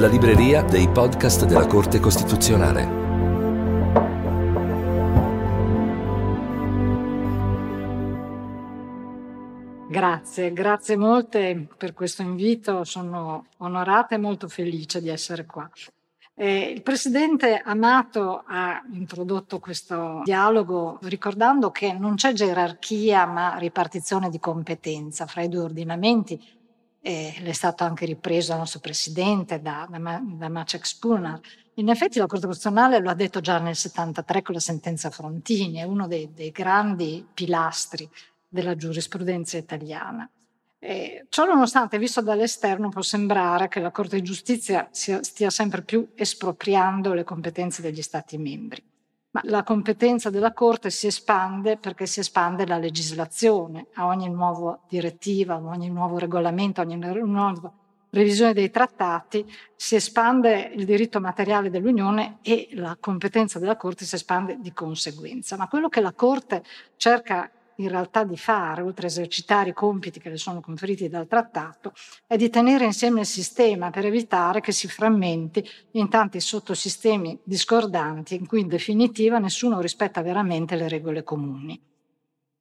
la libreria dei podcast della Corte Costituzionale. Grazie, grazie molte per questo invito, sono onorata e molto felice di essere qua. Eh, il presidente Amato ha introdotto questo dialogo ricordando che non c'è gerarchia ma ripartizione di competenza fra i due ordinamenti e l'è stato anche ripreso dal nostro presidente, da, da, da Maciek Spooner. In effetti la Corte Costituzionale lo ha detto già nel 73 con la sentenza Frontini, è uno dei, dei grandi pilastri della giurisprudenza italiana. E ciò nonostante, visto dall'esterno, può sembrare che la Corte di Giustizia stia sempre più espropriando le competenze degli Stati membri ma la competenza della Corte si espande perché si espande la legislazione. A ogni nuova direttiva, a ogni nuovo regolamento, a ogni nuova revisione dei trattati si espande il diritto materiale dell'Unione e la competenza della Corte si espande di conseguenza. Ma quello che la Corte cerca in realtà di fare, oltre a esercitare i compiti che le sono conferiti dal trattato, è di tenere insieme il sistema per evitare che si frammenti in tanti sottosistemi discordanti in cui in definitiva nessuno rispetta veramente le regole comuni.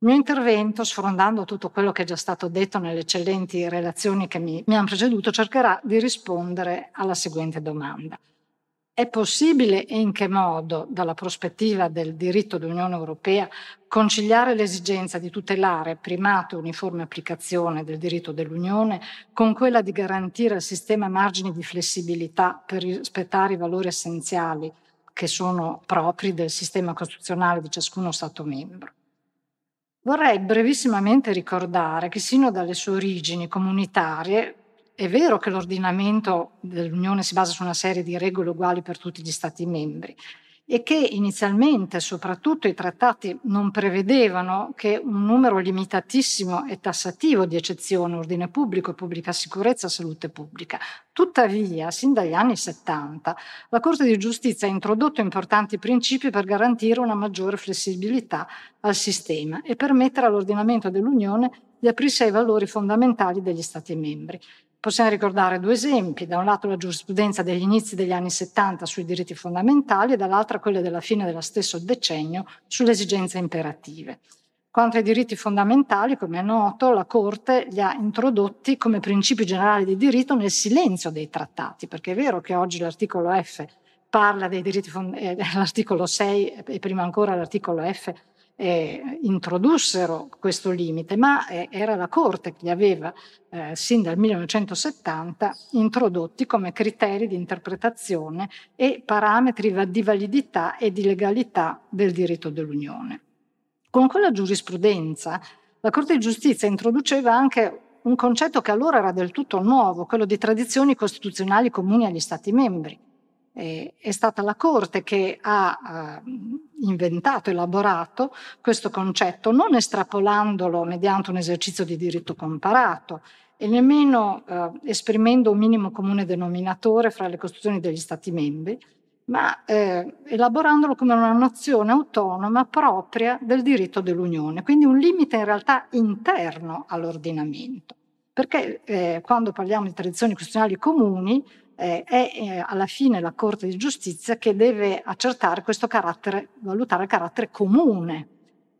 Il mio intervento, sfrondando tutto quello che è già stato detto nelle eccellenti relazioni che mi, mi hanno preceduto, cercherà di rispondere alla seguente domanda. È possibile e in che modo, dalla prospettiva del diritto dell'Unione Europea, conciliare l'esigenza di tutelare primato e uniforme applicazione del diritto dell'Unione con quella di garantire al sistema margini di flessibilità per rispettare i valori essenziali che sono propri del sistema costituzionale di ciascuno Stato membro? Vorrei brevissimamente ricordare che sino dalle sue origini comunitarie è vero che l'ordinamento dell'Unione si basa su una serie di regole uguali per tutti gli Stati membri e che inizialmente soprattutto i trattati non prevedevano che un numero limitatissimo e tassativo di eccezioni, ordine pubblico, pubblica sicurezza, salute pubblica. Tuttavia, sin dagli anni 70, la Corte di giustizia ha introdotto importanti principi per garantire una maggiore flessibilità al sistema e permettere all'ordinamento dell'Unione di aprirsi ai valori fondamentali degli Stati membri. Possiamo ricordare due esempi, da un lato la giurisprudenza degli inizi degli anni 70 sui diritti fondamentali e dall'altra quella della fine dello stesso decennio sulle esigenze imperative. Quanto ai diritti fondamentali, come è noto, la Corte li ha introdotti come principi generali di diritto nel silenzio dei trattati, perché è vero che oggi l'articolo F parla dei diritti fondamentali, eh, l'articolo 6 e prima ancora l'articolo F eh, introdussero questo limite, ma eh, era la Corte che li aveva eh, sin dal 1970 introdotti come criteri di interpretazione e parametri di validità e di legalità del diritto dell'Unione. Con quella giurisprudenza la Corte di giustizia introduceva anche un concetto che allora era del tutto nuovo, quello di tradizioni costituzionali comuni agli Stati membri eh, è stata la Corte che ha eh, inventato, elaborato questo concetto, non estrapolandolo mediante un esercizio di diritto comparato e nemmeno eh, esprimendo un minimo comune denominatore fra le costruzioni degli Stati membri, ma eh, elaborandolo come una nozione autonoma propria del diritto dell'Unione, quindi un limite in realtà interno all'ordinamento. Perché eh, quando parliamo di tradizioni costituzionali comuni, eh, è eh, alla fine la Corte di Giustizia che deve accertare questo carattere, valutare il carattere comune.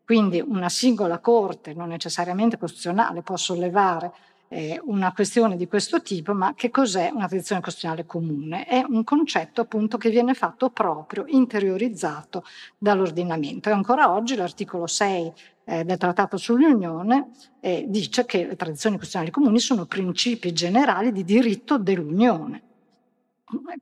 Quindi una singola Corte, non necessariamente costituzionale, può sollevare eh, una questione di questo tipo, ma che cos'è una tradizione costituzionale comune? È un concetto appunto che viene fatto proprio, interiorizzato dall'ordinamento. E ancora oggi l'articolo 6 eh, del Trattato sull'Unione eh, dice che le tradizioni costituzionali comuni sono principi generali di diritto dell'Unione.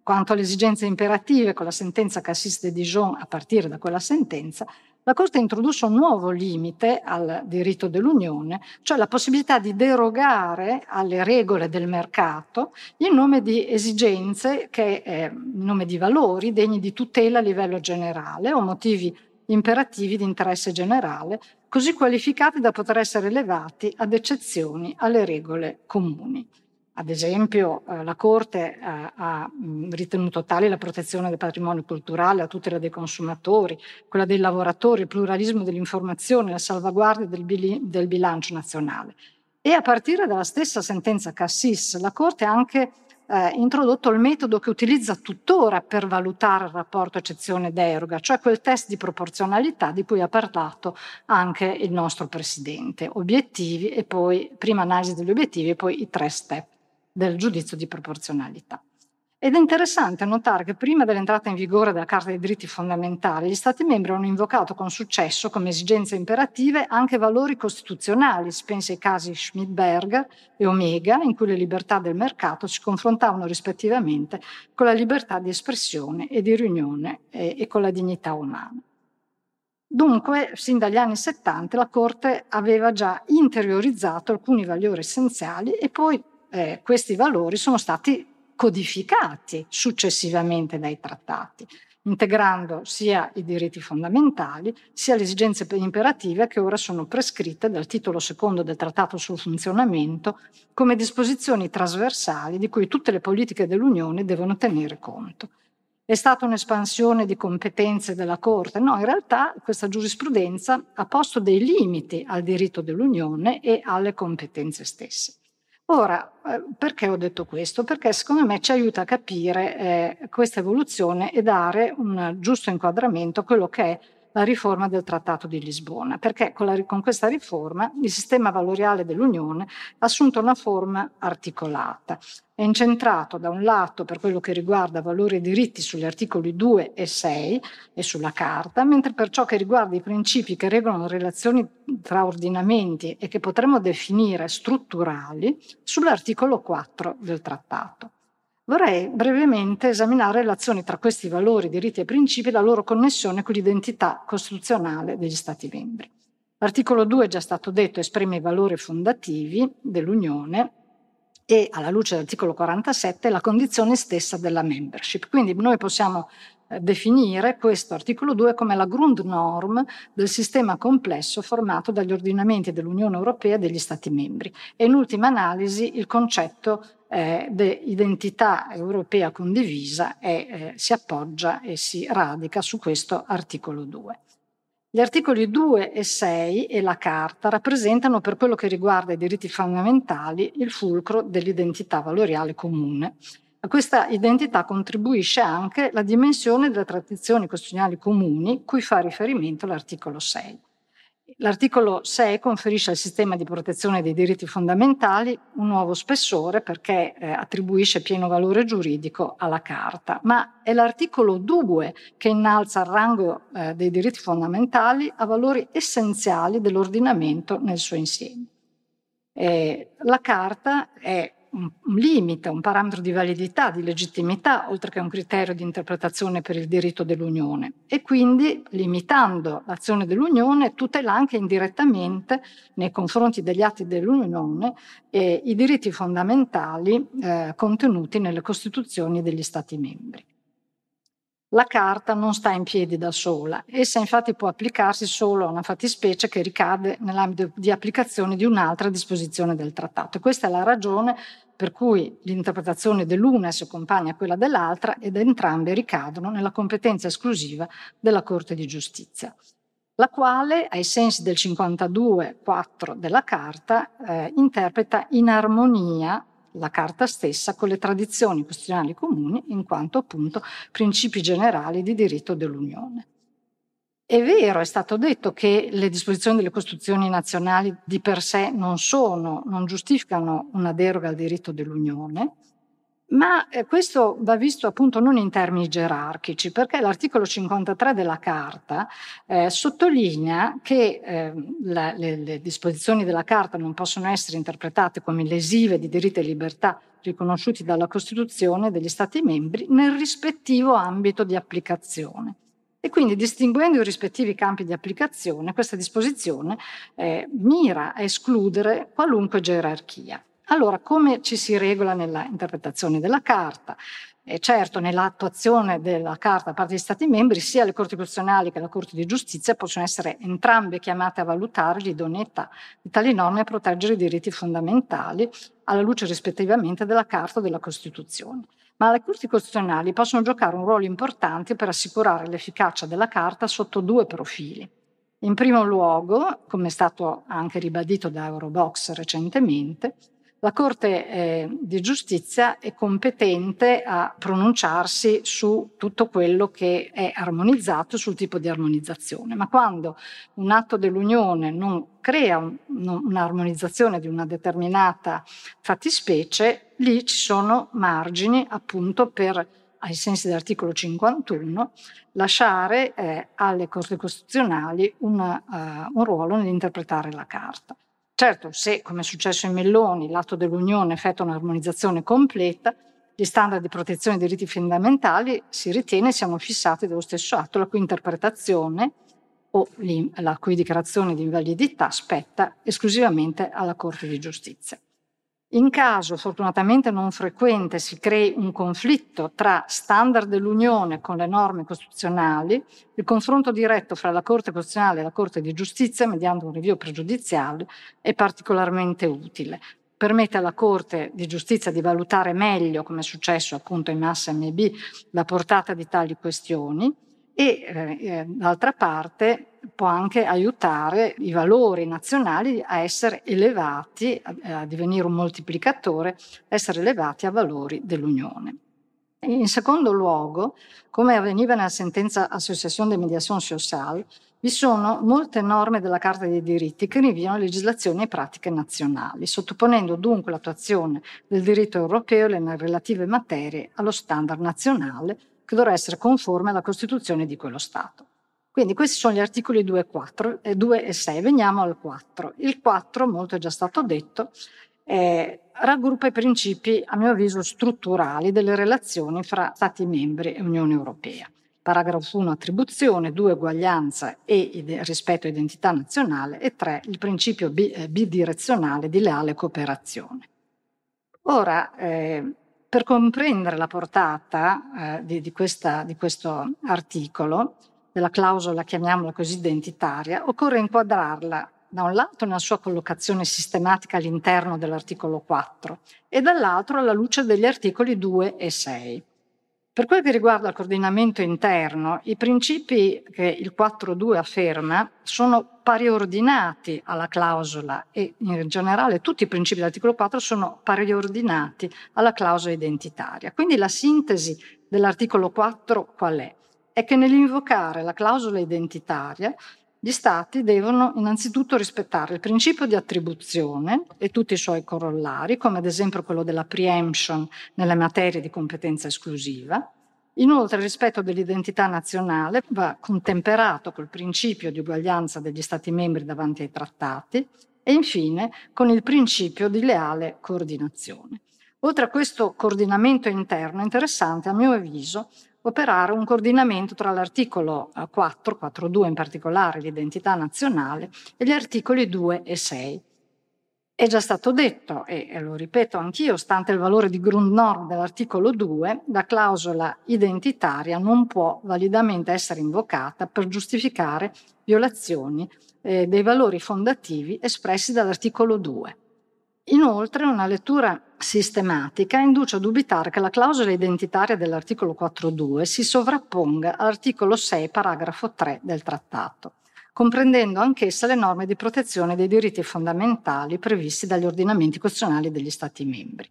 Quanto alle esigenze imperative con la sentenza Cassis de Dijon, a partire da quella sentenza, la Corte introdusse un nuovo limite al diritto dell'Unione, cioè la possibilità di derogare alle regole del mercato in nome di esigenze, che, eh, in nome di valori degni di tutela a livello generale o motivi imperativi di interesse generale, così qualificati da poter essere elevati ad eccezioni alle regole comuni. Ad esempio, eh, la Corte eh, ha mm, ritenuto tale la protezione del patrimonio culturale, la tutela dei consumatori, quella dei lavoratori, il pluralismo dell'informazione, la salvaguardia del, bil- del bilancio nazionale. E a partire dalla stessa sentenza Cassis, la Corte ha anche eh, introdotto il metodo che utilizza tuttora per valutare il rapporto eccezione-deroga, cioè quel test di proporzionalità di cui ha parlato anche il nostro Presidente. Obiettivi e poi, prima analisi degli obiettivi e poi i tre step del giudizio di proporzionalità. Ed è interessante notare che prima dell'entrata in vigore della Carta dei diritti fondamentali, gli Stati membri hanno invocato con successo come esigenze imperative anche valori costituzionali, si pensa ai casi Schmidberger e Omega, in cui le libertà del mercato si confrontavano rispettivamente con la libertà di espressione e di riunione e, e con la dignità umana. Dunque, sin dagli anni 70 la Corte aveva già interiorizzato alcuni valori essenziali e poi eh, questi valori sono stati codificati successivamente dai trattati, integrando sia i diritti fondamentali sia le esigenze imperative che ora sono prescritte dal titolo secondo del Trattato sul funzionamento come disposizioni trasversali di cui tutte le politiche dell'Unione devono tenere conto. È stata un'espansione di competenze della Corte? No, in realtà questa giurisprudenza ha posto dei limiti al diritto dell'Unione e alle competenze stesse. Ora, eh, perché ho detto questo? Perché secondo me ci aiuta a capire eh, questa evoluzione e dare un giusto inquadramento a quello che è la riforma del Trattato di Lisbona, perché con, la, con questa riforma il sistema valoriale dell'Unione ha assunto una forma articolata è incentrato da un lato per quello che riguarda valori e diritti sugli articoli 2 e 6 e sulla Carta, mentre per ciò che riguarda i principi che regolano relazioni tra ordinamenti e che potremmo definire strutturali, sull'articolo 4 del Trattato. Vorrei brevemente esaminare le azioni tra questi valori, diritti e principi e la loro connessione con l'identità costituzionale degli Stati membri. L'articolo 2, è già stato detto, esprime i valori fondativi dell'Unione e alla luce dell'articolo 47 la condizione stessa della membership. Quindi noi possiamo eh, definire questo articolo 2 come la Grundnorm del sistema complesso formato dagli ordinamenti dell'Unione Europea e degli Stati membri e in ultima analisi il concetto eh, identità europea condivisa e eh, si appoggia e si radica su questo articolo 2. Gli articoli 2 e 6 e la Carta rappresentano per quello che riguarda i diritti fondamentali il fulcro dell'identità valoriale comune. A questa identità contribuisce anche la dimensione delle tradizioni costituzionali comuni cui fa riferimento l'articolo 6. L'articolo 6 conferisce al sistema di protezione dei diritti fondamentali un nuovo spessore perché eh, attribuisce pieno valore giuridico alla Carta, ma è l'articolo 2 che innalza il rango eh, dei diritti fondamentali a valori essenziali dell'ordinamento nel suo insieme. Eh, la Carta è un, limite, un parametro di validità, di legittimità, oltre che un criterio di interpretazione per il diritto dell'Unione. E quindi, limitando l'azione dell'Unione, tutela anche indirettamente nei confronti degli atti dell'Unione eh, i diritti fondamentali eh, contenuti nelle Costituzioni degli Stati membri. La carta non sta in piedi da sola, essa infatti può applicarsi solo a una fattispecie che ricade nell'ambito di applicazione di un'altra disposizione del trattato. E questa è la ragione per cui l'interpretazione dell'una si accompagna a quella dell'altra ed entrambe ricadono nella competenza esclusiva della Corte di Giustizia, la quale, ai sensi del 52.4 della Carta, eh, interpreta in armonia la Carta stessa con le tradizioni costituzionali comuni in quanto appunto principi generali di diritto dell'Unione. È vero, è stato detto che le disposizioni delle Costituzioni nazionali di per sé non sono, non giustificano una deroga al diritto dell'Unione, ma eh, questo va visto appunto non in termini gerarchici, perché l'articolo 53 della Carta eh, sottolinea che eh, la, le, le disposizioni della Carta non possono essere interpretate come lesive di diritti e libertà riconosciuti dalla Costituzione degli Stati membri nel rispettivo ambito di applicazione e quindi distinguendo i rispettivi campi di applicazione, questa disposizione eh, mira a escludere qualunque gerarchia. Allora, come ci si regola nella interpretazione della Carta? E eh, certo, nell'attuazione della Carta da parte degli Stati membri, sia le Corti Costituzionali che la Corte di Giustizia possono essere entrambe chiamate a valutare l'idoneità di tali norme a proteggere i diritti fondamentali alla luce rispettivamente della Carta e della Costituzione ma le Corti Costituzionali possono giocare un ruolo importante per assicurare l'efficacia della Carta sotto due profili. In primo luogo, come è stato anche ribadito da Eurobox recentemente, la Corte eh, di giustizia è competente a pronunciarsi su tutto quello che è armonizzato, sul tipo di armonizzazione, ma quando un atto dell'Unione non crea un, non, un'armonizzazione di una determinata fattispecie, lì ci sono margini appunto per, ai sensi dell'articolo 51, lasciare eh, alle Corti Costituzionali una, uh, un ruolo nell'interpretare la Carta. Certo, se, come è successo in Melloni, l'atto dell'Unione effettua un'armonizzazione completa, gli standard di protezione dei diritti fondamentali si ritiene siano fissati dallo stesso atto, la cui interpretazione o la cui dichiarazione di invalidità spetta esclusivamente alla Corte di giustizia. In caso fortunatamente non frequente si crei un conflitto tra standard dell'Unione con le norme costituzionali, il confronto diretto fra la Corte Costituzionale e la Corte di Giustizia mediante un rinvio pregiudiziale è particolarmente utile. Permette alla Corte di Giustizia di valutare meglio, come è successo appunto in Massa MB, la portata di tali questioni e eh, eh, d'altra parte può anche aiutare i valori nazionali a essere elevati, a, eh, a divenire un moltiplicatore, a essere elevati a valori dell'Unione. In secondo luogo, come avveniva nella sentenza Associazione de Mediazione Sociale, vi sono molte norme della Carta dei diritti che rinviano legislazioni e pratiche nazionali, sottoponendo dunque l'attuazione del diritto europeo e le relative materie allo standard nazionale che dovrà essere conforme alla Costituzione di quello Stato. Quindi questi sono gli articoli 2 e, 4, 2 eh, e 6. Veniamo al 4. Il 4, molto è già stato detto, eh, raggruppa i principi, a mio avviso, strutturali delle relazioni fra Stati membri e Unione Europea. Paragrafo 1 attribuzione, 2 uguaglianza e ide- rispetto a identità nazionale e 3 il principio bi- eh, bidirezionale di leale cooperazione. Ora, eh, per comprendere la portata eh, di, di, questa, di questo articolo, della clausola, chiamiamola così, identitaria, occorre inquadrarla da un lato nella sua collocazione sistematica all'interno dell'articolo 4 e dall'altro alla luce degli articoli 2 e 6. Per quel che riguarda il coordinamento interno, i principi che il 4.2 afferma sono pariordinati alla clausola e in generale tutti i principi dell'articolo 4 sono pariordinati alla clausola identitaria. Quindi la sintesi dell'articolo 4 qual è? È che nell'invocare la clausola identitaria gli Stati devono innanzitutto rispettare il principio di attribuzione e tutti i suoi corollari, come ad esempio quello della preemption nelle materie di competenza esclusiva. Inoltre il rispetto dell'identità nazionale va contemperato col principio di uguaglianza degli Stati membri davanti ai trattati e infine con il principio di leale coordinazione. Oltre a questo coordinamento interno, interessante a mio avviso operare un coordinamento tra l'articolo 4, eh, 4.2 in particolare, l'identità nazionale, e gli articoli 2 e 6. È già stato detto, e lo ripeto anch'io, stante il valore di Grundnorm dell'articolo 2, la clausola identitaria non può validamente essere invocata per giustificare violazioni eh, dei valori fondativi espressi dall'articolo 2. Inoltre, una lettura sistematica induce a dubitare che la clausola identitaria dell'articolo 4.2 si sovrapponga all'articolo 6, paragrafo 3 del trattato, comprendendo anch'essa le norme di protezione dei diritti fondamentali previsti dagli ordinamenti costituzionali degli Stati membri.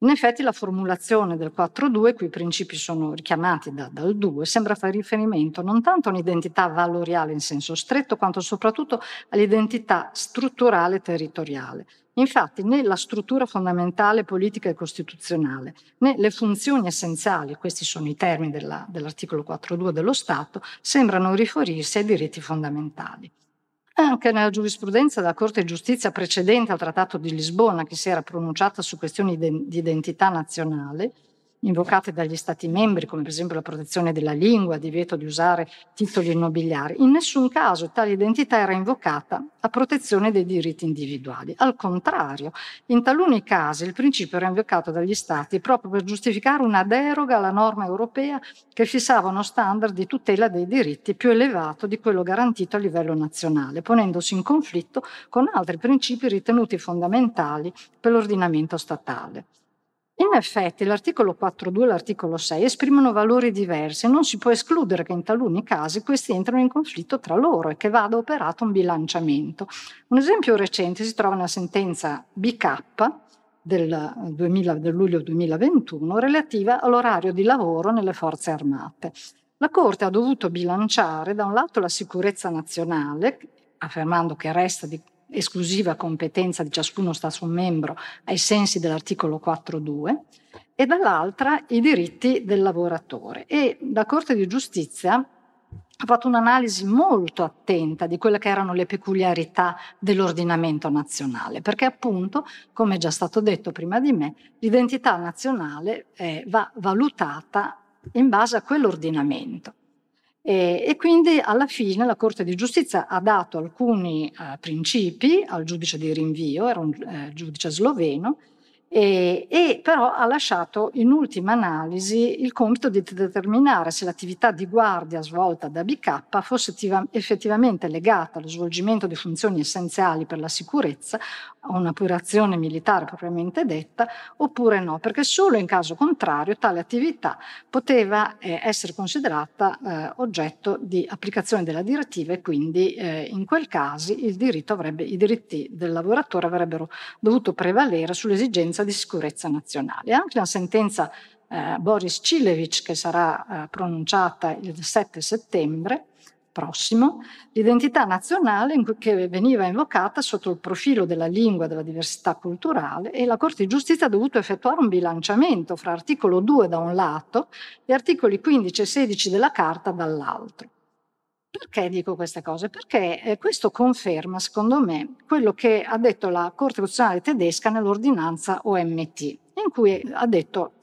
In effetti la formulazione del 4.2, cui i principi sono richiamati da, dal 2, sembra fare riferimento non tanto a un'identità valoriale in senso stretto, quanto soprattutto all'identità strutturale territoriale, Infatti né la struttura fondamentale politica e costituzionale né le funzioni essenziali, questi sono i termini della, dell'articolo 4.2 dello Stato, sembrano riferirsi ai diritti fondamentali. Anche nella giurisprudenza della Corte di Giustizia precedente al Trattato di Lisbona, che si era pronunciata su questioni di identità nazionale, invocate dagli Stati membri, come per esempio la protezione della lingua, il divieto di usare titoli nobiliari. In nessun caso tale identità era invocata a protezione dei diritti individuali. Al contrario, in taluni casi il principio era invocato dagli Stati proprio per giustificare una deroga alla norma europea che fissava uno standard di tutela dei diritti più elevato di quello garantito a livello nazionale, ponendosi in conflitto con altri principi ritenuti fondamentali per l'ordinamento statale. In effetti l'articolo 4.2 e l'articolo 6 esprimono valori diversi e non si può escludere che in taluni casi questi entrino in conflitto tra loro e che vada operato un bilanciamento. Un esempio recente si trova nella sentenza BK del, 2000, eh, del luglio 2021 relativa all'orario di lavoro nelle forze armate. La Corte ha dovuto bilanciare da un lato la sicurezza nazionale, affermando che resta di esclusiva competenza di ciascuno Stato membro ai sensi dell'articolo 4.2 e dall'altra i diritti del lavoratore. E la Corte di Giustizia ha fatto un'analisi molto attenta di quelle che erano le peculiarità dell'ordinamento nazionale, perché appunto, come è già stato detto prima di me, l'identità nazionale eh, va valutata in base a quell'ordinamento. E, e, quindi alla fine la Corte di Giustizia ha dato alcuni eh, principi al giudice di rinvio, era un eh, giudice sloveno, e, e, però ha lasciato in ultima analisi il compito di determinare se l'attività di guardia svolta da BK fosse effettivamente legata allo svolgimento di funzioni essenziali per la sicurezza, a un'operazione militare propriamente detta, oppure no, perché solo in caso contrario tale attività poteva eh, essere considerata eh, oggetto di applicazione della direttiva e quindi eh, in quel caso avrebbe, i diritti del lavoratore avrebbero dovuto prevalere sull'esigenza sentenza di sicurezza nazionale. Anche la sentenza eh, Boris Cilevich, che sarà eh, pronunciata il 7 settembre prossimo, l'identità nazionale che veniva invocata sotto il profilo della lingua, della diversità culturale e la Corte di Giustizia ha dovuto effettuare un bilanciamento fra articolo 2 da un lato e articoli 15 e 16 della Carta dall'altro. Perché dico queste cose? Perché eh, questo conferma, secondo me, quello che ha detto la Corte Costituzionale tedesca nell'ordinanza OMT, in cui ha detto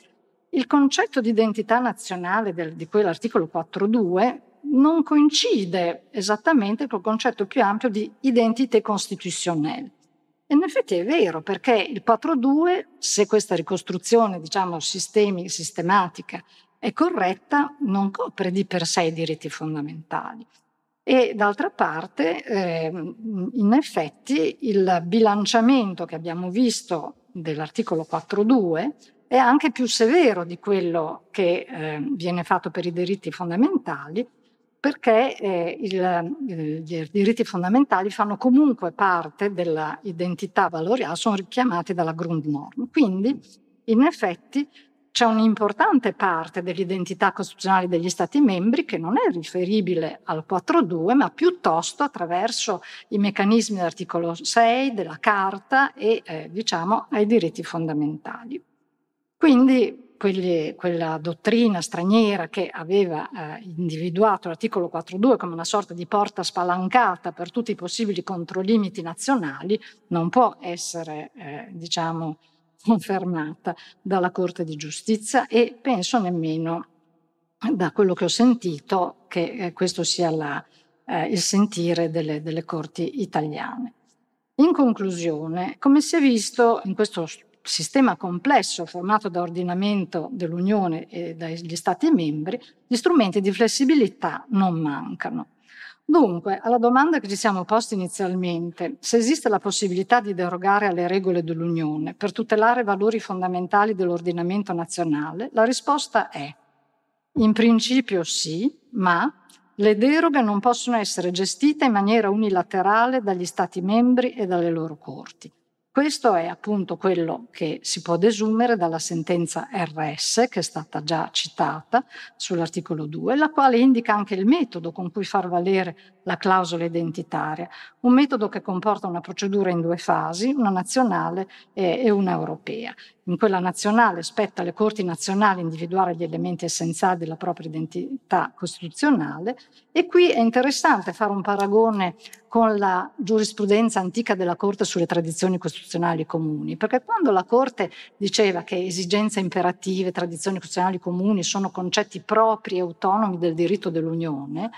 il concetto di identità nazionale del, di quell'articolo 4.2 non coincide esattamente col concetto più ampio di identità costituzionale. in effetti è vero, perché il 4.2, se questa ricostruzione, diciamo, sistemi, sistematica è corretta, non copre di per sé i diritti fondamentali. E d'altra parte, eh, in effetti, il bilanciamento che abbiamo visto dell'articolo 4.2 è anche più severo di quello che eh, viene fatto per i diritti fondamentali, perché eh, il, il, eh, i diritti fondamentali fanno comunque parte dell'identità valoriale, sono richiamati dalla Grundnorm. Quindi, in effetti, c'è un'importante parte dell'identità costituzionale degli Stati membri che non è riferibile al 4.2, ma piuttosto attraverso i meccanismi dell'articolo 6 della Carta e eh, diciamo ai diritti fondamentali. Quindi quelli, quella dottrina straniera che aveva eh, individuato l'articolo 4.2 come una sorta di porta spalancata per tutti i possibili controlimiti nazionali non può essere, eh, diciamo, confermata dalla Corte di Giustizia e penso nemmeno da quello che ho sentito che eh, questo sia la, eh, il sentire delle, delle corti italiane. In conclusione, come si è visto in questo sistema complesso formato da ordinamento dell'Unione e dagli Stati membri, gli strumenti di flessibilità non mancano. Dunque, alla domanda che ci siamo posti inizialmente, se esiste la possibilità di derogare alle regole dell'Unione per tutelare valori fondamentali dell'ordinamento nazionale, la risposta è in principio sì, ma le deroghe non possono essere gestite in maniera unilaterale dagli Stati membri e dalle loro corti. Questo è appunto quello che si può desumere dalla sentenza RS, che è stata già citata sull'articolo 2, la quale indica anche il metodo con cui far valere la clausola identitaria, un metodo che comporta una procedura in due fasi, una nazionale e una europea, in quella nazionale spetta alle corti nazionali individuare gli elementi essenziali della propria identità costituzionale e qui è interessante fare un paragone con la giurisprudenza antica della Corte sulle tradizioni costituzionali comuni, perché quando la Corte diceva che esigenze imperative, tradizioni costituzionali comuni sono concetti propri e autonomi del diritto dell'Unione,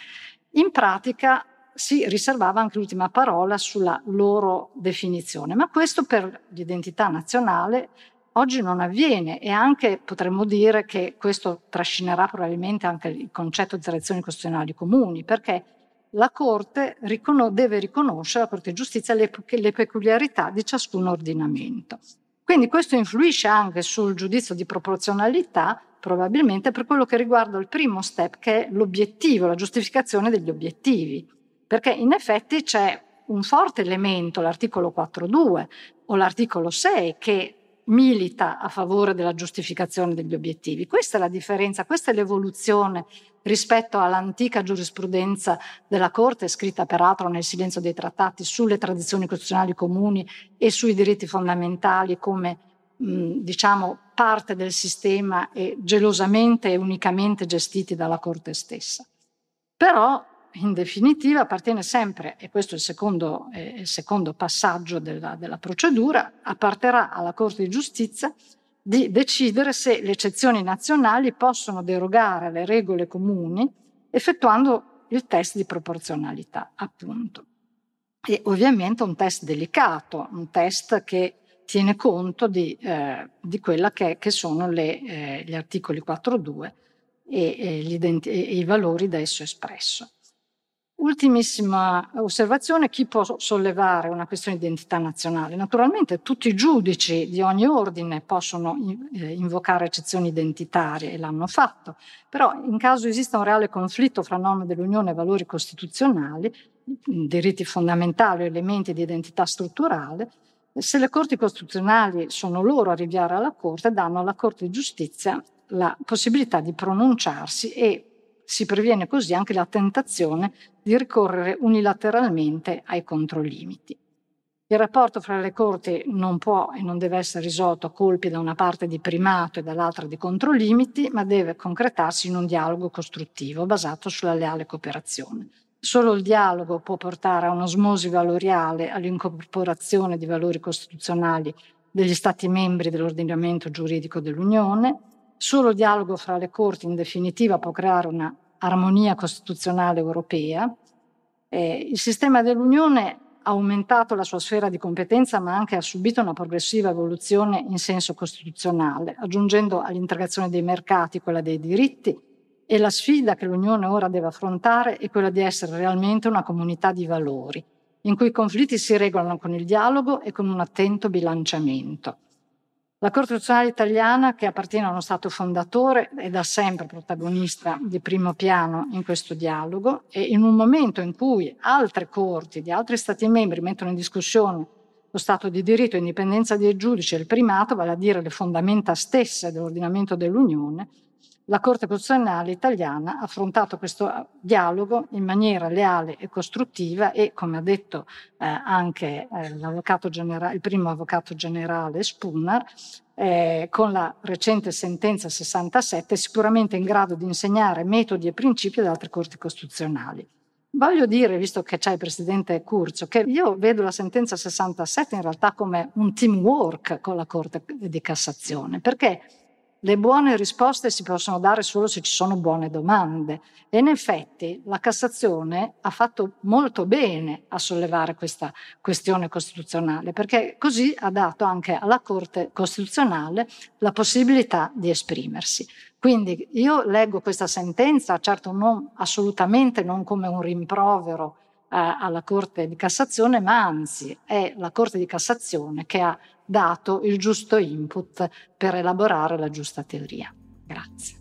in pratica si riservava anche l'ultima parola sulla loro definizione, ma questo per l'identità nazionale Oggi non avviene e anche potremmo dire che questo trascinerà probabilmente anche il concetto di tradizioni costituzionali comuni, perché la Corte riconos- deve riconoscere, la Corte di Giustizia, le, pe- le peculiarità di ciascun ordinamento. Quindi questo influisce anche sul giudizio di proporzionalità, probabilmente per quello che riguarda il primo step, che è l'obiettivo, la giustificazione degli obiettivi. Perché in effetti c'è un forte elemento, l'articolo 4.2 o l'articolo 6, che milita a favore della giustificazione degli obiettivi. Questa è la differenza, questa è l'evoluzione rispetto all'antica giurisprudenza della Corte, scritta peraltro nel silenzio dei trattati sulle tradizioni costituzionali comuni e sui diritti fondamentali come mh, diciamo parte del sistema e gelosamente e unicamente gestiti dalla Corte stessa. Però in definitiva appartiene sempre, e questo è il secondo, eh, il secondo passaggio della, della procedura, apparterà alla Corte di Giustizia di decidere se le eccezioni nazionali possono derogare alle regole comuni effettuando il test di proporzionalità, appunto. E ovviamente un test delicato, un test che tiene conto di, eh, di quella che, che sono le, eh, gli articoli 4.2 e, e, e, i valori da esso espresso. Ultimissima osservazione, chi può sollevare una questione di identità nazionale? Naturalmente tutti i giudici di ogni ordine possono eh, invocare eccezioni identitarie e l'hanno fatto, però in caso esista un reale conflitto fra norme dell'Unione e valori costituzionali, diritti fondamentali o elementi di identità strutturale, eh, se le corti costituzionali sono loro a rinviare alla Corte, danno alla Corte di giustizia la possibilità di pronunciarsi e si previene così anche la tentazione di ricorrere unilateralmente ai controlimiti. Il rapporto fra le corti non può e non deve essere risolto a colpi da una parte di primato e dall'altra di controlimiti, ma deve concretarsi in un dialogo costruttivo basato sulla leale cooperazione. Solo il dialogo può portare a un'osmosi valoriale, all'incorporazione di valori costituzionali degli Stati membri dell'ordinamento giuridico dell'Unione, Solo dialogo fra le corti in definitiva può creare una armonia costituzionale europea. Eh, il sistema dell'Unione ha aumentato la sua sfera di competenza, ma anche ha subito una progressiva evoluzione in senso costituzionale, aggiungendo all'integrazione dei mercati quella dei diritti e la sfida che l'Unione ora deve affrontare è quella di essere realmente una comunità di valori, in cui i conflitti si regolano con il dialogo e con un attento bilanciamento. La Corte Costituzionale italiana, che appartiene a uno Stato fondatore, è da sempre protagonista di primo piano in questo dialogo e in un momento in cui altre corti di altri Stati membri mettono in discussione lo Stato di diritto, l'indipendenza dei giudici e il primato, vale a dire le fondamenta stesse dell'ordinamento dell'Unione, la Corte Costituzionale italiana ha affrontato questo eh, dialogo in maniera leale e costruttiva e, come ha detto eh, anche eh, generale, il primo avvocato generale Spooner, eh, con la recente sentenza 67, è sicuramente in grado di insegnare metodi e principi ad altre corti costituzionali. Voglio dire, visto che c'è il presidente Curzio, che io vedo la sentenza 67 in realtà come un teamwork con la Corte di Cassazione, perché le buone risposte si possono dare solo se ci sono buone domande. E in effetti la Cassazione ha fatto molto bene a sollevare questa questione costituzionale, perché così ha dato anche alla Corte Costituzionale la possibilità di esprimersi. Quindi io leggo questa sentenza, certo non, assolutamente non come un rimprovero eh, alla Corte di Cassazione, ma anzi è la Corte di Cassazione che ha dato il giusto input per elaborare la giusta teoria. Grazie.